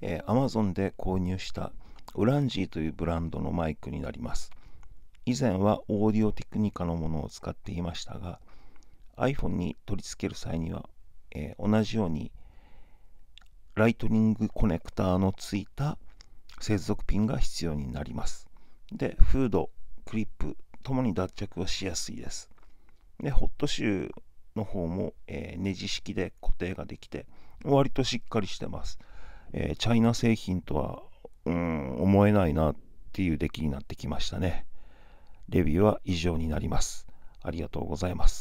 えー、Amazon で購入したウランジーというブランドのマイクになります。以前はオーディオテクニカのものを使っていましたが iPhone に取り付ける際には、えー、同じようにライトニングコネクターのついた接続ピンが必要になります。で、フード、クリップともに脱着をしやすいです。で、ホットシューの方も、えー、ネジ式で固定ができて、割としっかりしてます。えー、チャイナ製品とは、うん、思えないなっていう出来になってきましたね。レビューは以上になります。ありがとうございます。